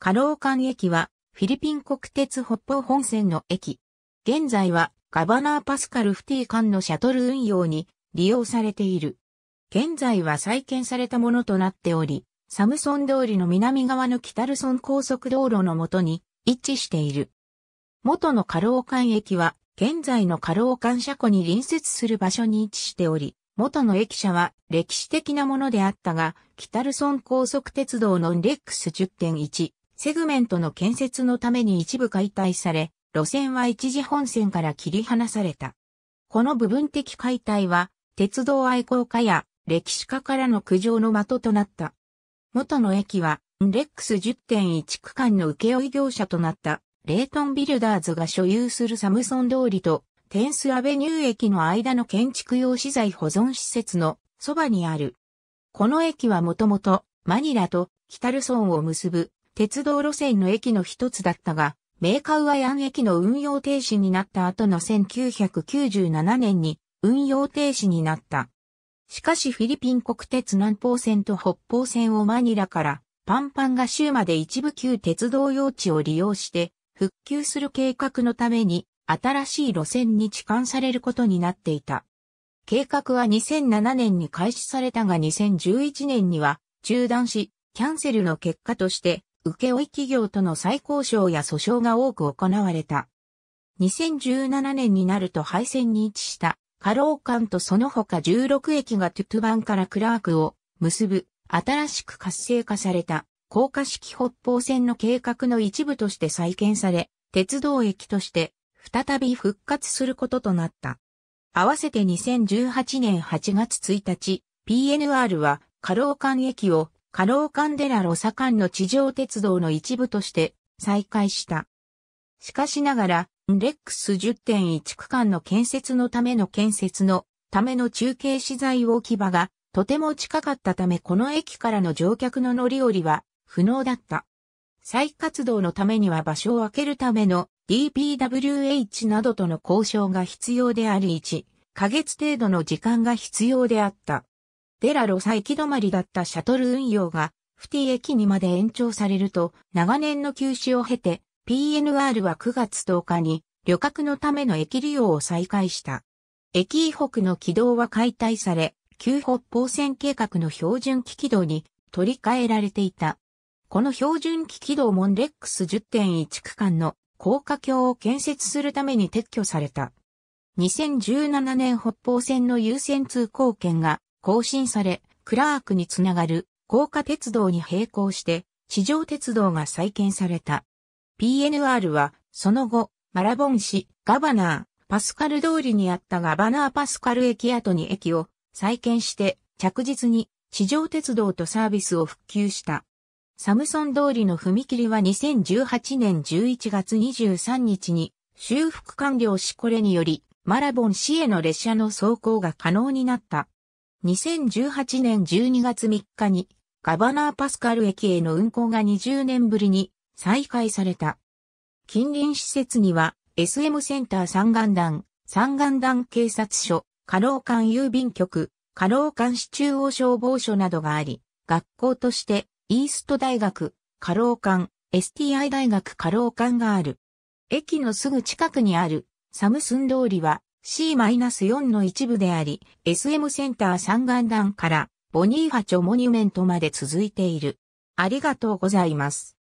カローカン駅はフィリピン国鉄北方本線の駅。現在はガバナーパスカルフティ間のシャトル運用に利用されている。現在は再建されたものとなっており、サムソン通りの南側の北ルソン高速道路のもとに位置している。元のカローカン駅は現在のカローカン車庫に隣接する場所に位置しており、元の駅舎は歴史的なものであったが、北ルソン高速鉄道のレックス10.1セグメントの建設のために一部解体され、路線は一時本線から切り離された。この部分的解体は、鉄道愛好家や歴史家からの苦情の的となった。元の駅は、レックス10.1区間の請負業者となった、レイトンビルダーズが所有するサムソン通りと、テンスアベニュー駅の間の建築用資材保存施設のそばにある。この駅はもともと、マニラとキタルソンを結ぶ鉄道路線の駅の一つだったが、メーカウアヤン駅の運用停止になった後の1997年に運用停止になった。しかしフィリピン国鉄南方線と北方線をマニラからパンパンが州まで一部旧鉄道用地を利用して復旧する計画のために新しい路線に置換されることになっていた。計画は2007年に開始されたが2011年には中断し、キャンセルの結果として請負企業との再交渉や訴訟が多く行われた。2017年になると廃線に位置した、カローとその他16駅がトゥトゥバンからクラークを結ぶ、新しく活性化された、高架式北方線の計画の一部として再建され、鉄道駅として、再び復活することとなった。合わせて2018年8月1日、PNR は、カロー駅をカローカンデラロサ間の地上鉄道の一部として再開した。しかしながら、レックス10.1区間の建設のための建設のための中継資材置き場がとても近かったためこの駅からの乗客の乗り降りは不能だった。再活動のためには場所を空けるための DPWH などとの交渉が必要であり1、1ヶ月程度の時間が必要であった。デラロサ行き止まりだったシャトル運用が、フティ駅にまで延長されると、長年の休止を経て、PNR は9月10日に、旅客のための駅利用を再開した。駅以北の軌道は解体され、旧北方線計画の標準機軌道に取り替えられていた。この標準機軌道モンレックス10.1区間の高架橋を建設するために撤去された。2017年北方線の優先通行権が更新され、クラークにつながる高架鉄道に並行して地上鉄道が再建された。PNR はその後、マラボン市、ガバナー、パスカル通りにあったガバナーパスカル駅跡に駅を再建して着実に地上鉄道とサービスを復旧した。サムソン通りの踏切は2018年11月23日に修復完了しこれによりマラボン市への列車の走行が可能になった。2018年12月3日にガバナーパスカル駅への運行が20年ぶりに再開された。近隣施設には SM センター三眼団、三眼団警察署、過労館郵便局、過労館市中央消防署などがあり、学校としてイースト大学、過労館、STI 大学過労館がある。駅のすぐ近くにあるサムスン通りは C-4 の一部であり、SM センター三眼弾からボニーハチョモニュメントまで続いている。ありがとうございます。